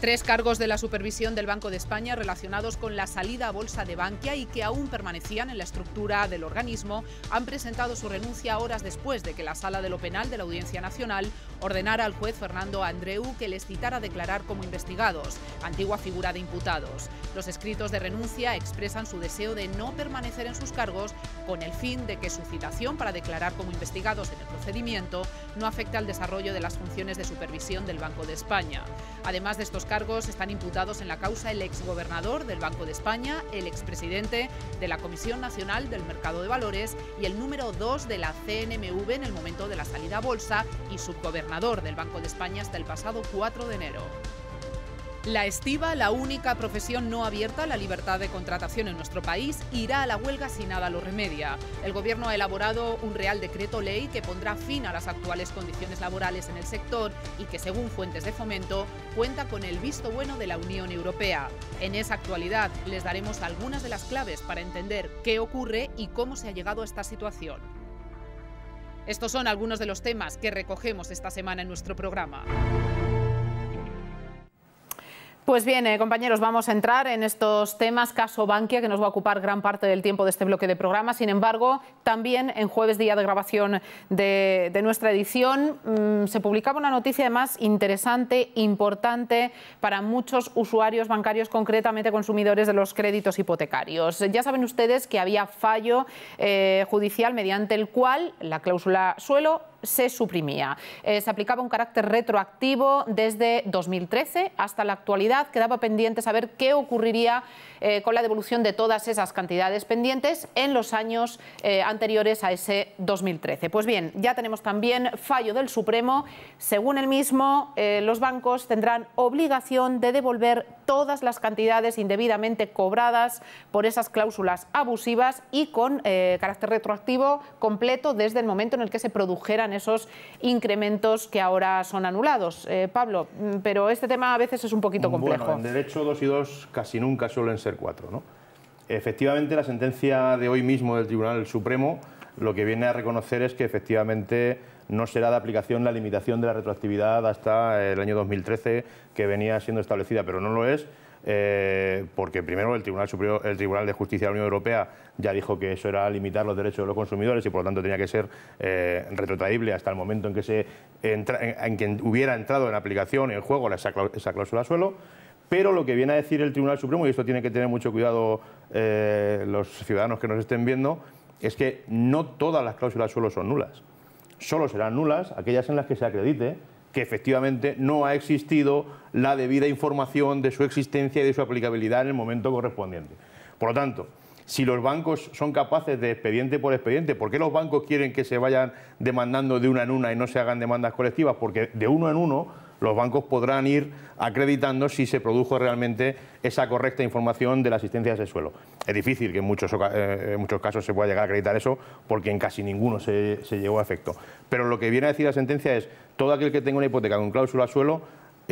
Tres cargos de la supervisión del Banco de España relacionados con la salida a bolsa de Bankia y que aún permanecían en la estructura del organismo han presentado su renuncia horas después de que la Sala de lo Penal de la Audiencia Nacional ordenara al juez Fernando Andreu que les citara a declarar como investigados, antigua figura de imputados. Los escritos de renuncia expresan su deseo de no permanecer en sus cargos con el fin de que su citación para declarar como investigados en el procedimiento no afecte al desarrollo de las funciones de supervisión del Banco de España. Además de estos cargos están imputados en la causa el exgobernador del Banco de España, el expresidente de la Comisión Nacional del Mercado de Valores y el número 2 de la CNMV en el momento de la salida bolsa y subgobernador del Banco de España hasta el pasado 4 de enero. La estiva, la única profesión no abierta a la libertad de contratación en nuestro país, irá a la huelga si nada lo remedia. El Gobierno ha elaborado un Real Decreto Ley que pondrá fin a las actuales condiciones laborales en el sector y que, según fuentes de fomento, cuenta con el visto bueno de la Unión Europea. En esa actualidad les daremos algunas de las claves para entender qué ocurre y cómo se ha llegado a esta situación. Estos son algunos de los temas que recogemos esta semana en nuestro programa. Pues bien, eh, compañeros, vamos a entrar en estos temas, caso Bankia, que nos va a ocupar gran parte del tiempo de este bloque de programa. Sin embargo, también en jueves, día de grabación de, nuestra edición, mm, se publicaba una noticia además interesante, importante para muchos usuarios bancarios, concretamente consumidores de los créditos hipotecarios. Ya saben ustedes que había fallo eh, judicial mediante el cual la cláusula suelo se suprimía. Eh, se aplicaba un carácter retroactivo desde 2013 hasta la actualidad. Quedaba pendiente saber qué ocurriría eh, con la devolución de todas esas cantidades pendientes en los años eh, anteriores a ese 2013. Pues bien, ya tenemos también fallo del Supremo. Según el mismo, los bancos tendrán obligación de devolver todas las cantidades indebidamente cobradas por esas cláusulas abusivas y con carácter retroactivo completo desde el momento en el que se produjeran esos incrementos que ahora son anulados. Eh, Pablo, mm, pero este tema a veces es un poquito complejo. Bueno, en derecho dos y dos casi nunca suelen ser cuatro, Efectivamente, la sentencia de hoy mismo del Tribunal Supremo lo que viene a reconocer es que efectivamente no será de aplicación la limitación de la retroactividad hasta el año 2013 que venía siendo establecida, pero no lo es eh, porque primero el Tribunal, el Tribunal de Justicia de la Unión Europea ya dijo que eso era limitar los derechos de los consumidores y por lo tanto tenía que ser eh, retrotraíble hasta el momento en que, se en, hubiera entrado en aplicación, en juego, esa, esa cláusula suelo. Pero lo que viene a decir el Tribunal Supremo, y esto tiene que tener mucho cuidado eh, los ciudadanos que nos estén viendo, es que no todas las cláusulas suelo son nulas. Solo serán nulas aquellas en las que se acredite que efectivamente no ha existido la debida información de su existencia y de su aplicabilidad en el momento correspondiente. Por lo tanto, si los bancos son capaces de expediente por expediente, ¿por qué los bancos quieren que se vayan demandando de una en una y no se hagan demandas colectivas? Porque de uno en uno los bancos podrán ir acreditando si se produjo realmente esa correcta información de la asistencia de suelo. Es difícil que en muchos, eh, muchos casos se pueda llegar a acreditar eso porque en casi ninguno se, se llegó a efecto. Pero lo que viene a decir la sentencia es todo aquel que tenga una hipoteca con cláusula suelo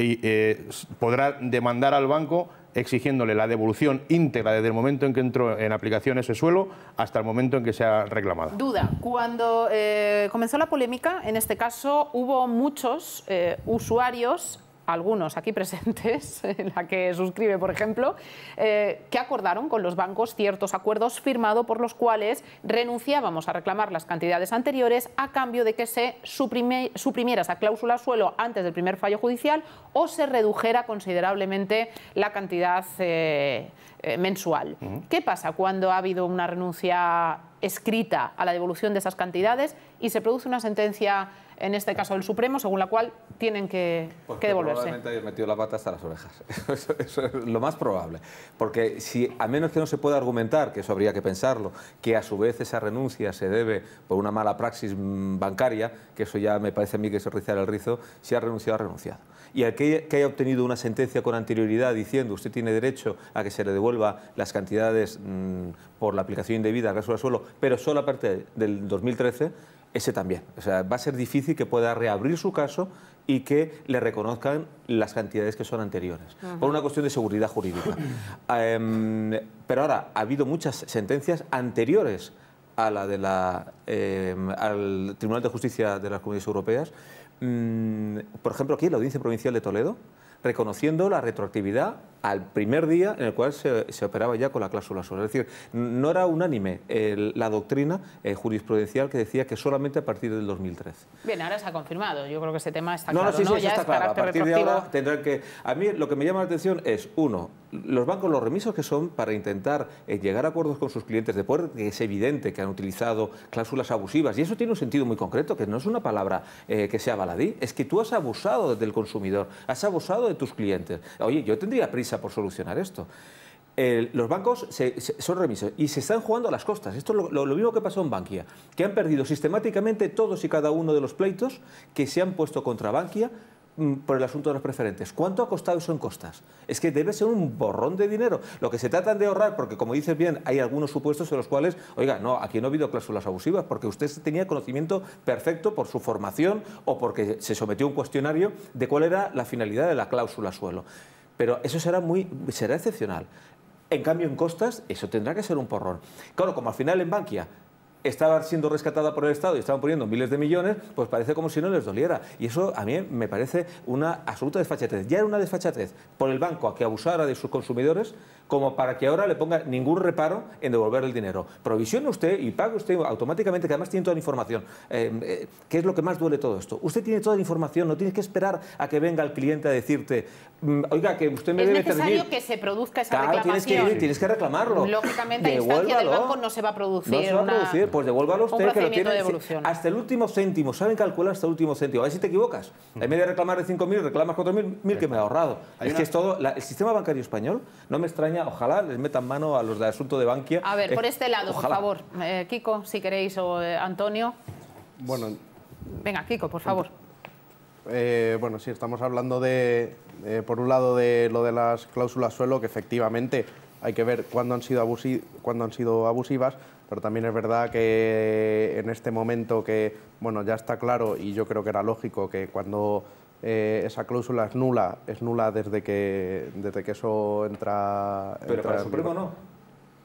eh, podrá demandar al banco exigiéndole la devolución íntegra desde el momento en que entró en aplicación ese suelo hasta el momento en que se ha reclamado. Duda, cuando eh, comenzó la polémica, en este caso hubo muchos eh, usuarios algunos aquí presentes, la que suscribe, por ejemplo, eh, que acordaron con los bancos ciertos acuerdos firmados por los cuales renunciábamos a reclamar las cantidades anteriores a cambio de que se suprimiera esa cláusula suelo antes del primer fallo judicial o se redujera considerablemente la cantidad eh, eh, mensual. ¿Qué pasa cuando ha habido una renuncia escrita a la devolución de esas cantidades y se produce una sentencia en este caso el Supremo, según la cual tienen que, devolverse. Probablemente hayan metido la pata hasta las orejas. Eso, es lo más probable. Porque si, a menos que no se pueda argumentar, que eso habría que pensarlo, que a su vez esa renuncia se debe por una mala praxis mm, bancaria, que eso ya me parece a mí que es rizar el rizo, si ha renunciado, ha renunciado. Y aquel que haya obtenido una sentencia con anterioridad diciendo usted tiene derecho a que se le devuelva las cantidades mm, por la aplicación indebida al gasto suelo, pero solo a partir del 2013, ese también. O sea, va a ser difícil que pueda reabrir su caso y que le reconozcan las cantidades que son anteriores, por una cuestión de seguridad jurídica. Em, pero ahora, ha habido muchas sentencias anteriores a la de la, em, al Tribunal de Justicia de las Comunidades Europeas, mm, por ejemplo, aquí en la Audiencia Provincial de Toledo, reconociendo la retroactividad al primer día en el cual se, operaba ya con la cláusula sola. Es decir, no era unánime la doctrina eh, jurisprudencial que decía que solamente a partir del 2013. Bien, ahora se ha confirmado. Yo creo que este tema está claro. No, sí, sí, Ya está claro. A partir de ahora tendrán que... A mí lo que me llama la atención es, uno, los bancos, los remisos que son para intentar eh, llegar a acuerdos con sus clientes de es evidente que han utilizado cláusulas abusivas. Y eso tiene un sentido muy concreto, que no es una palabra eh, que sea baladí. Es que tú has abusado del consumidor, has abusado de tus clientes. Oye, yo tendría prisa por solucionar esto. los bancos se, son remisos y se están jugando a las costas. Esto es lo, mismo que pasó en Bankia, que han perdido sistemáticamente todos y cada uno de los pleitos que se han puesto contra Bankia mm, por el asunto de los preferentes. ¿Cuánto ha costado eso en costas? Es que debe ser un borrón de dinero. Lo que se tratan de ahorrar, porque como dices bien, hay algunos supuestos en los cuales, oiga, no, aquí no ha habido cláusulas abusivas, porque usted tenía conocimiento perfecto por su formación o porque se sometió a un cuestionario de cuál era la finalidad de la cláusula suelo. Pero eso será, muy, será excepcional. En cambio, en costas, eso tendrá que ser un porrón. Claro, como al final en Bankia estaba siendo rescatada por el Estado y estaban poniendo miles de millones, pues parece como si no les doliera. Y eso a mí me parece una absoluta desfachatez. Ya era una desfachatez por el banco a que abusara de sus consumidores como para que ahora le ponga ningún reparo en devolver el dinero. Provisione usted y pague usted automáticamente, que además tiene toda la información. Em, eh, ¿Qué es lo que más duele todo esto? Usted tiene toda la información, no tiene que esperar a que venga el cliente a decirte, mm, oiga, que usted me es debe... Es necesario que se produzca esa claro, reclamación. Tienes que, tienes que reclamarlo. Lógicamente, a instancia del banco no se va a producir. No se va a producir, pues devuélvalo usted, que lo tiene hasta el último céntimo. Saben calcular hasta el último céntimo. A ver si te equivocas. En vez de reclamar de 5.000, reclamas 4.000, 1.000 que me he ahorrado. Es que es todo... el sistema bancario español, no me extraña ojalá les metan mano a los de asunto de Bankia. A ver, por eh, este lado, por favor. Eh, Kiko, si queréis, o eh, Antonio. Bueno. Venga, Kiko, por favor. bueno, sí, estamos hablando de, por un lado, de lo de las cláusulas suelo, que efectivamente hay que ver cuándo han sido, abusi cuándo han sido abusivas, pero también es verdad que en este momento que, bueno, ya está claro y yo creo que era lógico que cuando eh, esa cláusula es nula, es nula desde que, desde que eso entra... Pero para el Supremo no.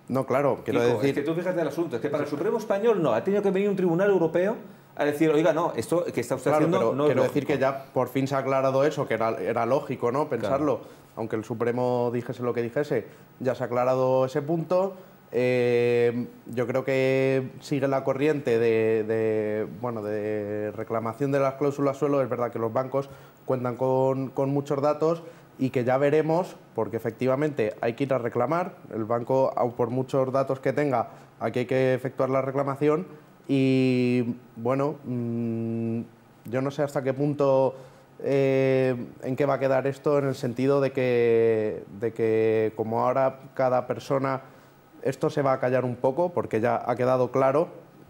No, claro, quiero decir... Es que tú fíjate el asunto, es que para el Supremo Español no, ha tenido que venir un tribunal europeo a decir, oiga, no, esto que está usted claro, haciendo pero no quiero decir que ya por fin se ha aclarado eso, que era, era lógico, ¿no?, pensarlo. Aunque el Supremo dijese lo que dijese, ya se ha aclarado ese punto eh, yo creo que sigue la corriente de, bueno, de reclamación de las cláusulas suelo. Es verdad que los bancos cuentan con, muchos datos y que ya veremos, porque efectivamente hay que ir a reclamar. El banco, por muchos datos que tenga, aquí hay que efectuar la reclamación. Y bueno, mm, yo no sé hasta qué punto eh, en qué va a quedar esto en el sentido de que, de que como ahora cada persona esto se va a callar un poco porque ya ha quedado claro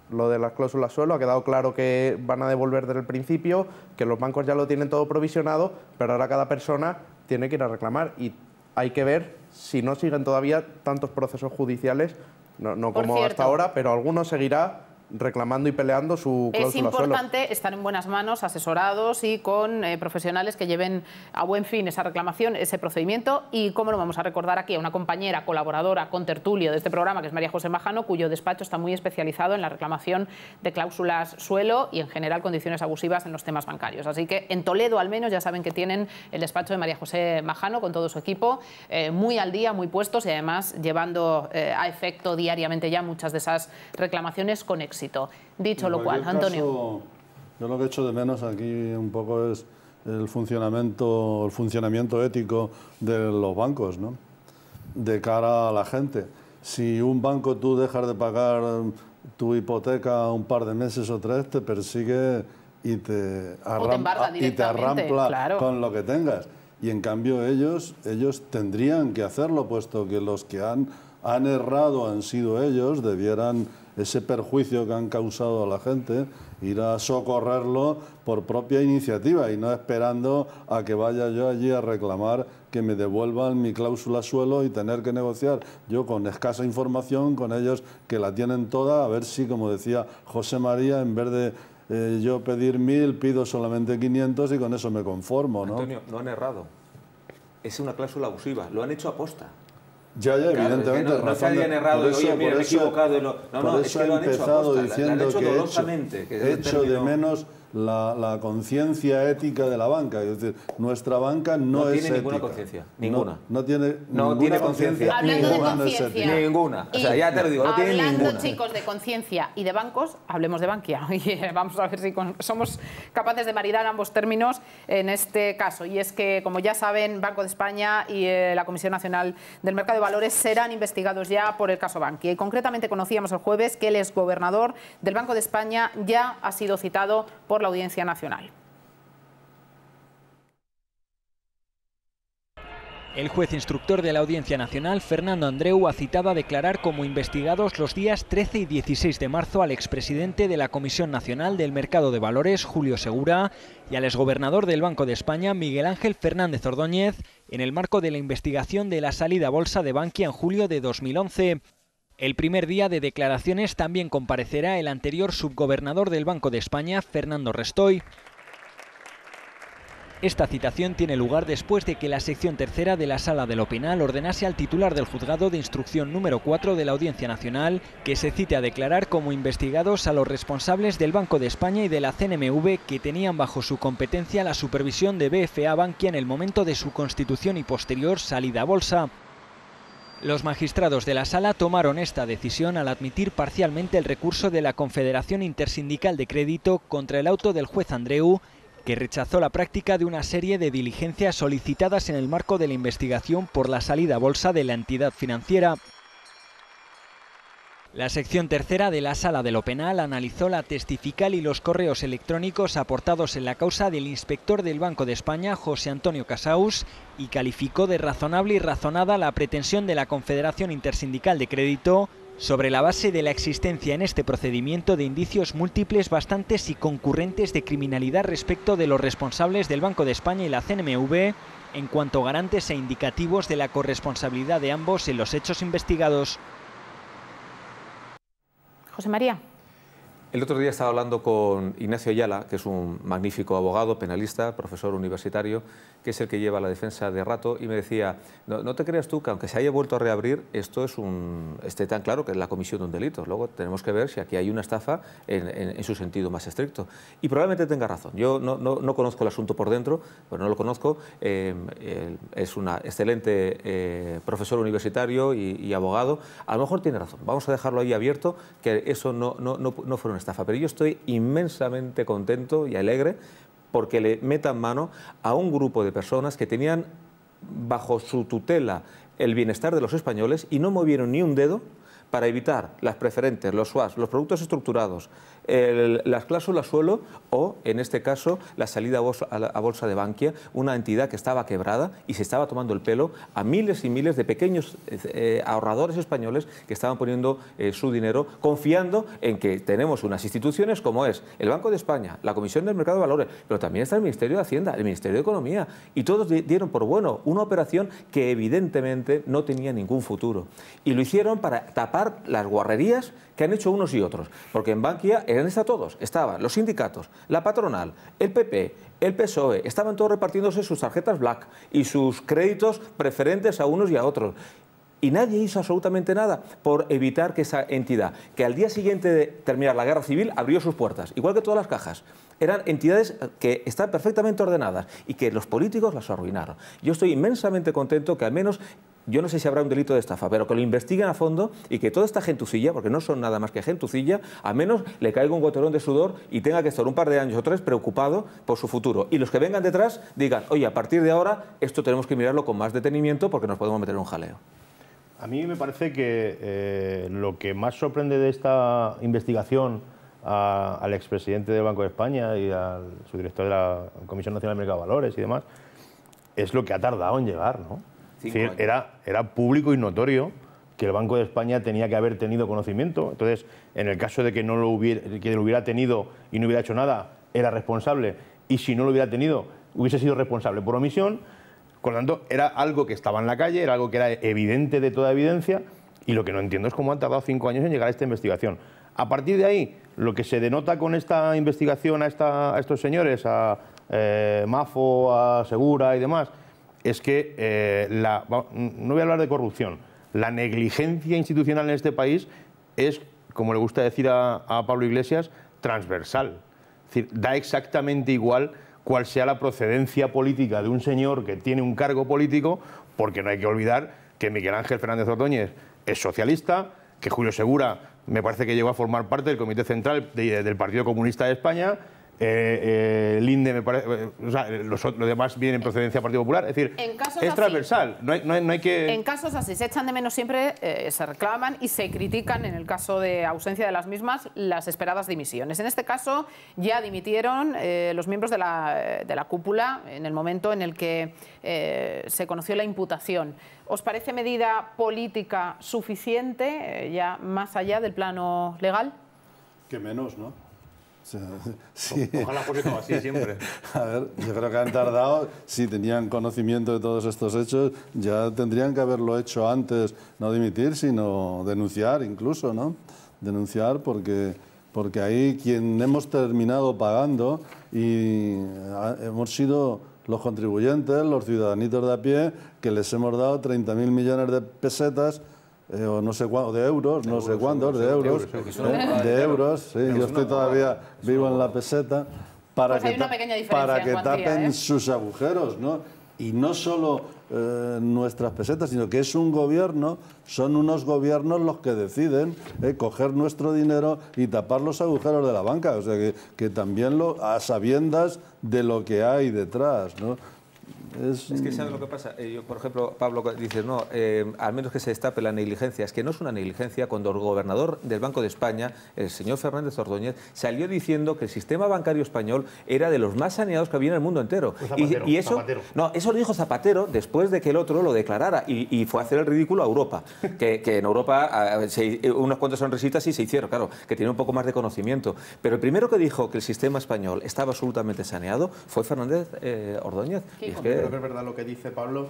lo de las cláusulas suelo, ha quedado claro que van a devolver desde el principio, que los bancos ya lo tienen todo provisionado, pero ahora cada persona tiene que ir a reclamar y hay que ver si no siguen todavía tantos procesos judiciales, no, como hasta ahora, pero algunos seguirá reclamando y peleando su cláusula Es importante estar en buenas manos, asesorados y con eh, profesionales que lleven a buen fin esa reclamación, ese procedimiento. Y cómo lo vamos a recordar aquí a una compañera, colaboradora, con tertulio de este programa, que es María José Majano, cuyo despacho está muy especializado en la reclamación de cláusulas suelo y en general condiciones abusivas en los temas bancarios. Así que en Toledo al menos ya saben que tienen el despacho de María José Majano con todo su equipo, eh, muy al día, muy puestos y además llevando eh, a efecto diariamente ya muchas de esas reclamaciones con éxito. Dicho lo cual, Antonio. yo lo que echo de menos aquí un poco es el funcionamiento, el funcionamiento ético de los bancos, ¿no? De cara a la gente. Si un banco tú dejas de pagar tu hipoteca un par de meses o tres, te persigue y te, y te arrampla con lo que tengas. Y en cambio ellos, ellos tendrían que hacerlo, puesto que los que han, han errado han sido ellos, debieran ese perjuicio que han causado a la gente, ir a socorrerlo por propia iniciativa y no esperando a que vaya yo allí a reclamar que me devuelvan mi cláusula suelo y tener que negociar yo con escasa información, con ellos que la tienen toda, a ver si, como decía José María, en vez de eh, yo pedir mil, pido solamente 500 y con eso me conformo. ¿no? Antonio, no han errado. Es una cláusula abusiva, lo han hecho aposta. Ya, ya, evidentemente. No, se errado, eso, equivocado. no, es que empezado diciendo que, que he hecho de menos la, conciencia ética de la banca. Es decir, nuestra banca no, no es tiene ninguna conciencia. Ninguna. No, tiene no ninguna tiene conciencia. Hablando de conciencia. Ninguna. O sea, ya te digo, no tiene Hablando, chicos, de conciencia y de bancos, hablemos de Bankia. Y vamos a ver si somos capaces de maridar ambos términos en este caso. Y es que, como ya saben, Banco de España y eh, la Comisión Nacional del Mercado de Valores serán investigados ya por el caso Bankia. Y concretamente conocíamos el jueves que el exgobernador del Banco de España ya ha sido citado por la Audiencia Nacional. El juez instructor de la Audiencia Nacional, Fernando Andreu, ha citado a declarar como investigados los días 13 y 16 de marzo al expresidente de la Comisión Nacional del Mercado de Valores, Julio Segura, y al exgobernador del Banco de España, Miguel Ángel Fernández Ordóñez, en el marco de la investigación de la salida bolsa de Bankia en julio de 2011. El primer día de declaraciones también comparecerá el anterior subgobernador del Banco de España, Fernando Restoy. Esta citación tiene lugar después de que la sección tercera de la Sala de lo Penal ordenase al titular del juzgado de instrucción número 4 de la Audiencia Nacional que se cite a declarar como investigados a los responsables del Banco de España y de la CNMV que tenían bajo su competencia la supervisión de BFA Bankia en el momento de su constitución y posterior salida a bolsa. Los magistrados de la sala tomaron esta decisión al admitir parcialmente el recurso de la Confederación Intersindical de Crédito contra el auto del juez Andreu, que rechazó la práctica de una serie de diligencias solicitadas en el marco de la investigación por la salida a bolsa de la entidad financiera la sección tercera de la Sala de lo Penal analizó la testifical y los correos electrónicos aportados en la causa del inspector del Banco de España, José Antonio Casaus, y calificó de razonable y razonada la pretensión de la Confederación Intersindical de Crédito sobre la base de la existencia en este procedimiento de indicios múltiples, bastantes y concurrentes de criminalidad respecto de los responsables del Banco de España y la CNMV, en cuanto garantes e indicativos de la corresponsabilidad de ambos en los hechos investigados. José María. El otro día estaba hablando con Ignacio Ayala, que es un magnífico abogado, penalista, profesor universitario, que es el que lleva la defensa de rato, y me decía, no, te creas tú que aunque se haya vuelto a reabrir, esto es un, esté tan claro que es la comisión de un delito. Luego tenemos que ver si aquí hay una estafa en, su sentido más estricto. Y probablemente tenga razón. Yo no, conozco el asunto por dentro, pero no lo conozco. Eh, es un excelente eh, profesor universitario y, abogado. A lo mejor tiene razón. Vamos a dejarlo ahí abierto, que eso no, no, no fueron pero yo estoy inmensamente contento y alegre porque le metan mano a un grupo de personas que tenían bajo su tutela el bienestar de los españoles y no movieron ni un dedo para evitar las preferentes, los SUAS, los productos estructurados, el, las cláusulas suelo o, en este caso, la salida a bolsa, de Bankia, una entidad que estaba quebrada y se estaba tomando el pelo a miles y miles de pequeños eh, eh, ahorradores españoles que estaban poniendo eh, su dinero confiando en que tenemos unas instituciones como es el Banco de España, la Comisión del Mercado de Valores, pero también está el Ministerio de Hacienda, el Ministerio de Economía, y todos dieron por bueno una operación que evidentemente no tenía ningún futuro. Y lo hicieron para tapar las guarrerías que han hecho unos y otros, porque en Bankia eran todos? Estaban los sindicatos, la patronal, el PP, el PSOE, estaban todos repartiéndose sus tarjetas black y sus créditos preferentes a unos y a otros. Y nadie hizo absolutamente nada por evitar que esa entidad, que al día siguiente de terminar la guerra civil, abrió sus puertas, igual que todas las cajas. Eran entidades eh, que están perfectamente ordenadas y que los políticos las arruinaron. Yo estoy inmensamente contento que al menos yo no sé si habrá un delito de estafa, pero que lo investiguen a fondo y que toda esta gentucilla, porque no son nada más que gentucilla, a menos le caiga un goterón de sudor y tenga que estar un par de años o tres preocupado por su futuro. Y los que vengan detrás digan, oye, a partir de ahora esto tenemos que mirarlo con más detenimiento porque nos podemos meter en un jaleo. A mí me parece que eh, lo que más sorprende de esta investigación al expresidente del Banco de España y al subdirector de la Comisión Nacional de Mercado de Valores y demás, es lo que ha tardado en llegar, ¿no? era, era público y notorio que el Banco de España tenía que haber tenido conocimiento. Entonces, en el caso de que no lo hubiera, tenido y no hubiera hecho nada, era responsable. Y si no lo hubiera tenido, hubiese sido responsable por omisión. Con lo tanto, era algo que estaba en la calle, era algo que era evidente de toda evidencia. Y lo que no entiendo es cómo han tardado cinco años en llegar a esta investigación. A partir de ahí, lo que se denota con esta investigación a, estos señores, a eh, Mafo, a Segura y demás, es que eh, la, no voy a hablar de corrupción, la negligencia institucional en este país es, como le gusta decir a, Pablo Iglesias, transversal. Es decir, da exactamente igual cuál sea la procedencia política de un señor que tiene un cargo político, porque no hay que olvidar que Miguel Ángel Fernández Ordóñez es socialista, que Julio Segura me parece que llegó a formar parte del Comité Central del Partido Comunista de España, eh, eh, el eh, o los, demás vienen procedencia del Partido Popular. Es decir, es transversal, hay, que... En casos así, se echan de menos siempre, eh, se reclaman y se critican, en el caso de ausencia de las mismas, las esperadas dimisiones. En este caso ya dimitieron los miembros de la, cúpula en el momento en el que se conoció la imputación. ¿Os parece medida política suficiente, ya más allá del plano legal? Que menos, ¿no? Ojalá fuese así siempre. A ver, yo creo que han tardado, si tenían conocimiento de todos estos hechos, ya tendrían que haberlo hecho antes, no dimitir, sino denunciar incluso, ¿no? Denunciar porque, porque ahí quien hemos terminado pagando y ah, hemos sido los contribuyentes, los ciudadanitos de a pie, que les hemos dado 30.000 millones de pesetas eh, o no sé cuánto, de euros, no sé cuántos, de euros, de euros, eh, yo estoy todavía vivo en la peseta, para pues que, para que tapen ¿eh? sus agujeros, ¿no? Y no solo nuestras pesetas, sino que es un gobierno, son unos gobiernos los que deciden coger nuestro dinero y tapar los agujeros de la banca, o sea que, que también lo, a sabiendas de lo que hay detrás, ¿no? Es, que sabes lo que pasa. Eh, por ejemplo, Pablo dice, no, eh, al menos que se destape la negligencia. Es que no es una negligencia cuando el gobernador del Banco de España, el señor Fernández Ordóñez, salió diciendo que el sistema bancario español era de los más saneados que había en el mundo entero. Pues Zapatero, y, eso, Zapatero. No, eso lo dijo Zapatero después de que el otro lo declarara y, fue a hacer el ridículo a Europa. que, en Europa a, cuantas unos cuantos sonrisitas sí se hicieron, claro, que tiene un poco más de conocimiento. Pero el primero que dijo que el sistema español estaba absolutamente saneado fue Fernández eh, Ordóñez. Y creo que es verdad lo que dice Pablo,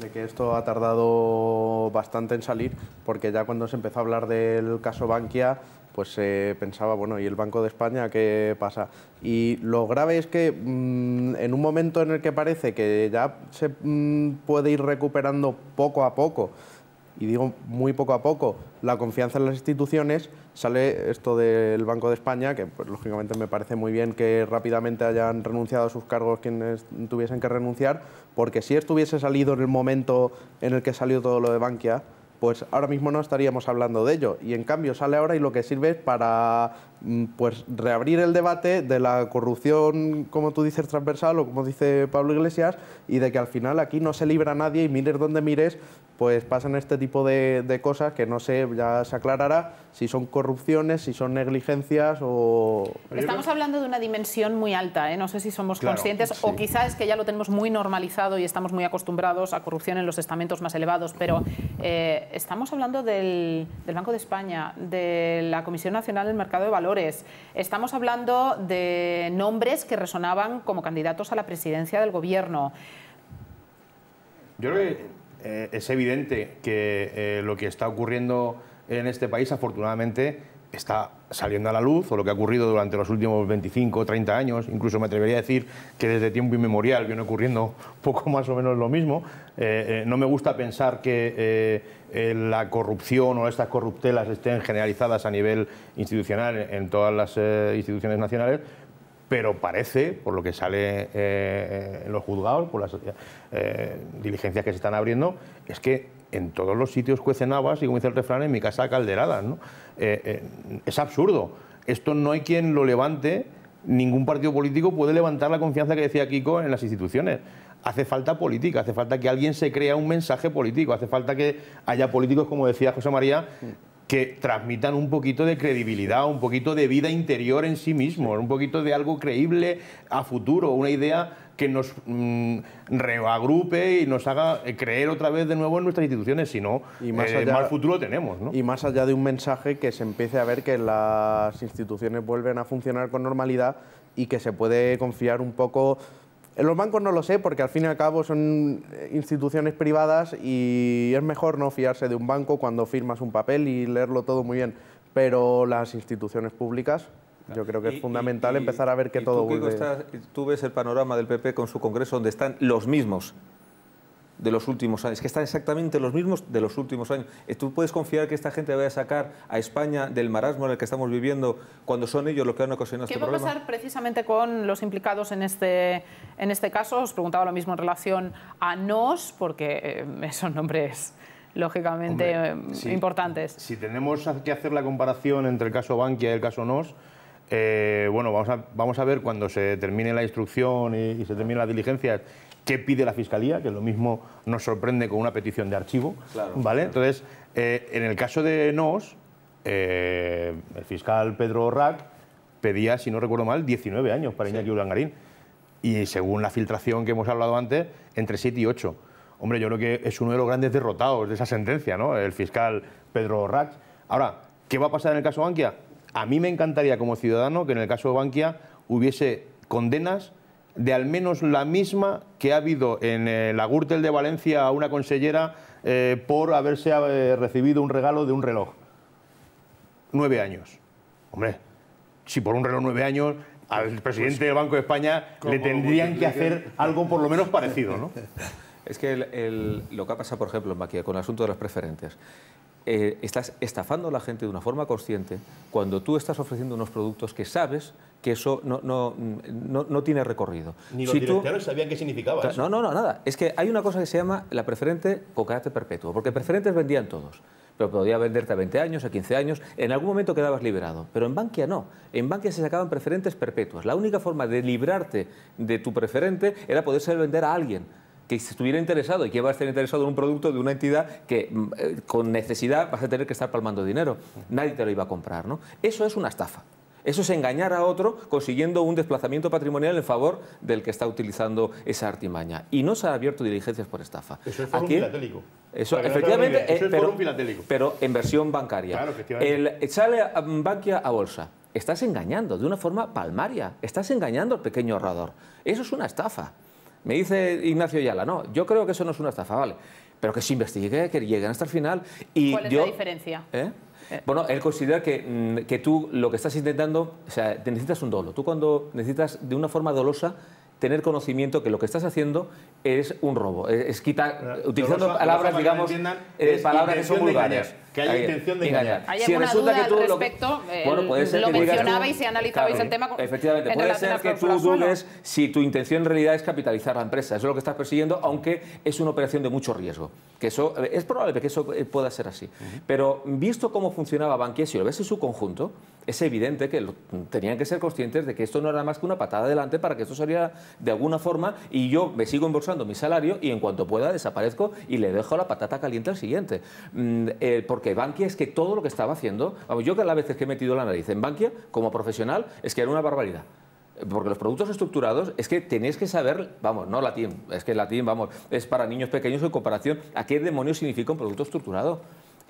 de que esto ha tardado bastante en salir, porque ya cuando se empezó a hablar del caso Bankia, pues se pensaba, bueno, ¿y el Banco de España qué pasa? Y lo grave es que mm, en un momento en el que parece que ya se mm, puede ir recuperando poco a poco, y digo muy poco a poco, la confianza en las instituciones, sale esto del Banco de España, que pues, lógicamente me parece muy bien que rápidamente hayan renunciado a sus cargos quienes tuviesen que renunciar, porque si esto hubiese salido en el momento en el que salió todo lo de Bankia, pues ahora mismo no estaríamos hablando de ello. Y en cambio sale ahora y lo que sirve es para Mm, pues reabrir el debate de la corrupción, como tú dices, transversal o como dice Pablo Iglesias, y de que al final aquí no se libra nadie y mires donde mires, pues pasan este tipo de, cosas que no sé, ya se aclarará si son corrupciones, si son negligencias o... Estamos hablando de una dimensión muy alta, ¿eh? no sé si somos conscientes o quizás es que ya lo tenemos muy normalizado y estamos muy acostumbrados a corrupción en los estamentos más elevados, pero eh, estamos hablando del, del Banco de España, de la Comisión Nacional del Mercado de Valores, Estamos hablando de nombres que resonaban como candidatos a la presidencia del gobierno. Yo creo que eh, es evidente que eh, lo que está ocurriendo en este país, afortunadamente, está saliendo a la luz o lo que ha ocurrido durante los últimos 25 o 30 años, incluso me atrevería a decir que desde tiempo inmemorial viene ocurriendo poco más o menos lo mismo. Eh, eh, no me gusta pensar que eh, la corrupción o estas corruptelas estén generalizadas a nivel institucional en todas las instituciones nacionales, pero parece, por lo que sale en los juzgados, por las diligencias que se están abriendo, es que en todos los sitios cuecen habas y como dice el refrán, en mi casa calderadas. Eh, eh, es absurdo. Esto no hay quien lo levante, ningún partido político puede levantar la confianza que decía Kiko en las instituciones. Hace falta política, hace falta que alguien se crea un mensaje político, hace falta que haya políticos, como decía José María, que transmitan un poquito de credibilidad, un poquito de vida interior en sí mismo, un poquito de algo creíble a futuro, una idea que nos mm, reagrupe y nos haga eh, creer otra vez de nuevo en nuestras instituciones, si no, y más mal eh, futuro tenemos. ¿no? Y más allá de un mensaje que se empiece a ver que las instituciones vuelven a funcionar con normalidad y que se puede confiar un poco en los bancos no lo sé porque al fin y al cabo son eh, instituciones privadas y es mejor no fiarse de un banco cuando firmas un papel y leerlo todo muy bien, pero las instituciones públicas yo creo que es fundamental empezar a ver que todo tú, vuelve... tú ves el panorama del PP con su Congreso donde están los mismos de los últimos años, que están exactamente los mismos de los últimos años. Eh, ¿Tú puedes confiar que esta gente vaya a sacar a España del marasmo en el que estamos viviendo cuando son ellos los que han ocasionado este problema? ¿Qué va a pasar precisamente con los implicados en este, en este caso? Os preguntaba lo mismo en relación a NOS, porque eh, son nombres lógicamente eh, importantes. Si tenemos que hacer la comparación entre el caso Bankia y el caso NOS, eh, bueno, vamos a, vamos a ver cuando se termine la instrucción y, se termine la diligencia qué pide la Fiscalía, que lo mismo nos sorprende con una petición de archivo. ¿vale? Entonces, eh, en el caso de Nos, eh, el fiscal Pedro Rack pedía, si no recuerdo mal, 19 años para Iñaki Urangarín. Y según la filtración que hemos hablado antes, entre 7 y 8. Hombre, yo creo que es uno de los grandes derrotados de esa sentencia, ¿no? El fiscal Pedro Rack. Ahora, ¿qué va a pasar en el caso Anquia? A mí me encantaría como ciudadano que en el caso de Bankia hubiese condenas de al menos la misma que ha habido en eh, la Gürtel de Valencia a una consellera eh, por haberse eh, recibido un regalo de un reloj. Nueve años. Hombre, si por un reloj nueve años al pues, presidente pues, del Banco de España le tendrían que hacer algo por lo menos parecido, ¿no? Es que lo que ha pasado, por ejemplo, en Bankia, con el asunto de las preferentes, eh, estás estafando a la gente de una forma consciente cuando tú estás ofreciendo unos productos que sabes que eso no, tiene recorrido. Ni los directores sabían qué significaba No, no, no, nada. Es que hay una cosa que se llama la preferente con carácter perpetuo, porque preferentes vendían todos pero podía venderte a 20 años, a 15 años, en algún momento quedabas liberado. Pero en Bankia no. En Bankia se sacaban preferentes perpetuas. La única forma de librarte de tu preferente era poderse vender a alguien que estuviera interesado y que va a estar interesado en un producto de una entidad que mm, eh, con necesidad vas a tener que estar palmando dinero. Nadie te lo iba a comprar, ¿no? Eso es una estafa. Eso es engañar a otro consiguiendo un desplazamiento patrimonial en favor del que está utilizando esa artimaña. Y no se han abierto diligencias por estafa. Eso es un Aquí, Eso, efectivamente, es eh, pero, pero en versión bancaria. Claro, El, eh, sale a mm, Bankia a bolsa. Estás engañando de una forma palmaria. Estás engañando al pequeño ahorrador. Eso es una estafa. Me dice Ignacio Yala, no, yo creo que eso no es una estafa, vale. Pero que se investigue, que lleguen hasta el final. Y ¿Cuál es la diferencia? ¿Eh? Eh. Bueno, él considera mm, que, tú lo que estás intentando, o sea, te necesitas un dolo. Tú cuando necesitas de una forma dolosa tener conocimiento que lo que estás haciendo es un robo, es, quitar, utilizando palabras, digamos, eh, palabras que son vulgares que haya intención de engañar. ¿Hay si resulta que al respecto, eh, bueno, puede ser lo que tú, y analizabais el tema. efectivamente, puede ser que tú dudes si tu intención en realidad es capitalizar la empresa. Eso es lo que estás persiguiendo, aunque es una operación de mucho riesgo. Que eso eh, es probable que eso eh, pueda ser así. Pero visto cómo funcionaba Bankia, si lo ves en su conjunto, es evidente que tenían que ser conscientes de que esto no era más que una patada adelante para que esto saliera de alguna forma y yo me sigo embolsando mi salario y en cuanto pueda desaparezco y le dejo la patata caliente al siguiente. Mm, porque Bankia es que todo lo que estaba haciendo, vamos, yo la vez que he metido la nariz en Bankia como profesional es que era una barbaridad porque los productos estructurados es que tenéis que saber, vamos, no latín, es que latín, vamos, es para niños pequeños en comparación a qué demonios significa un producto estructurado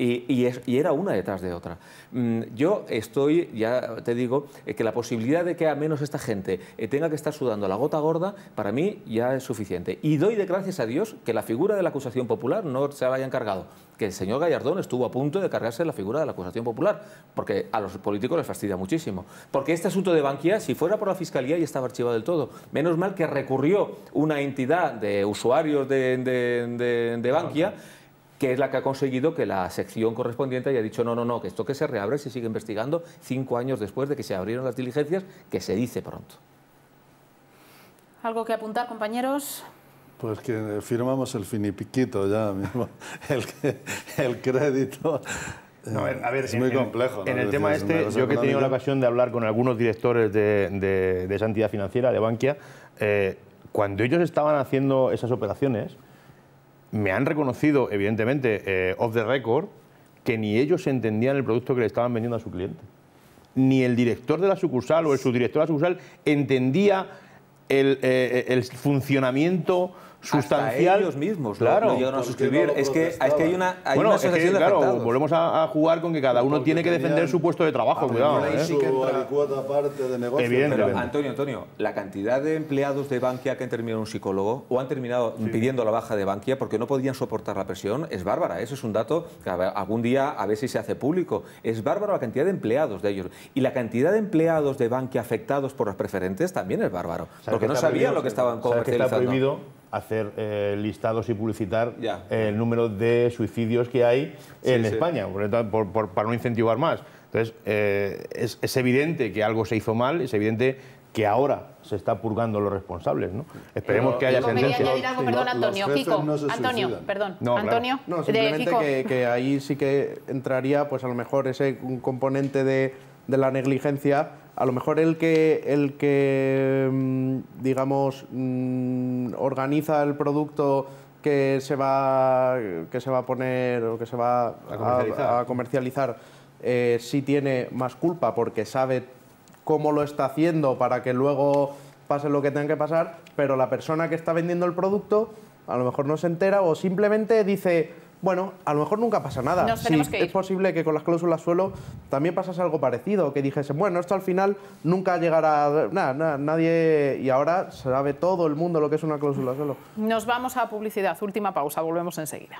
y, era una detrás de otra. Mm, yo estoy, ya te digo, eh, que la posibilidad de que a menos esta gente eh, tenga que estar sudando la gota gorda, para mí ya es suficiente. Y doy de gracias a Dios que la figura de la acusación popular no se la haya encargado, que el señor Gallardón estuvo a punto de cargarse la figura de la acusación popular, porque a los políticos les fastidia muchísimo. Porque este asunto de Bankia, si fuera por la Fiscalía, ya estaba archivado del todo. Menos mal que recurrió una entidad de usuarios de, de, de Bankia que es la que ha conseguido que la sección correspondiente haya dicho no, no, no, que esto que se reabre se sigue investigando cinco años después de que se abrieron las diligencias, que se dice pronto. ¿Algo que apuntar, compañeros? Pues que firmamos el finipiquito ya mismo, el, crédito. a ver, es en, muy complejo. En, el tema este, yo que he tenido la ocasión de hablar con algunos directores de, de, esa entidad financiera, de Bankia, eh, cuando ellos estaban haciendo esas operaciones, me han reconocido, evidentemente, eh, off the record, que ni ellos entendían el producto que le estaban vendiendo a su cliente. Ni el director de la sucursal o el subdirector de la sucursal entendía el eh, funcionamiento sustancial. Hasta ellos mismos claro, no, llegaron a suscribir. es, que, hay una, bueno, volvemos a, jugar con que cada uno tiene que defender su puesto de trabajo. Cuidado. ¿eh? parte de negocio. Antonio, Antonio, la cantidad de empleados de Bankia que han terminado un psicólogo o han terminado pidiendo la baja de Bankia porque no podían soportar la presión es bárbara. ¿eh? Eso es un dato que algún día a ver si se hace público. Es bárbaro la cantidad de empleados de ellos. Y la cantidad de empleados de Bankia afectados por las preferentes también es bárbaro. Porque no sabían lo que estaban comercializando hacer eh, listados y publicitar el número de suicidios que hay en España, para no incentivar más. Entonces, eh, es, evidente que algo se hizo mal, es evidente que ahora se está purgando los responsables, ¿no? Esperemos que haya sentencia. Algo, perdón, Antonio, Fico, no Antonio, perdón, Antonio, no, simplemente que, que, ahí sí que entraría, pues a lo mejor ese un componente de, de la negligencia a lo mejor el que, el que mm, digamos, mm, organiza el producto que se va, que se va a poner o que se va a comercializar, eh, sí tiene más culpa porque sabe cómo lo está haciendo para que luego pase lo que tenga que pasar, pero la persona que está vendiendo el producto a lo mejor no se entera o simplemente dice, bueno, a lo mejor nunca pasa nada. es posible que con las cláusulas suelo también pasase algo parecido, que dijesen, bueno, esto al final nunca llegará, nada, nada, nadie, y ahora sabe todo el mundo lo que es una cláusula suelo. Nos vamos a publicidad, última pausa, volvemos enseguida.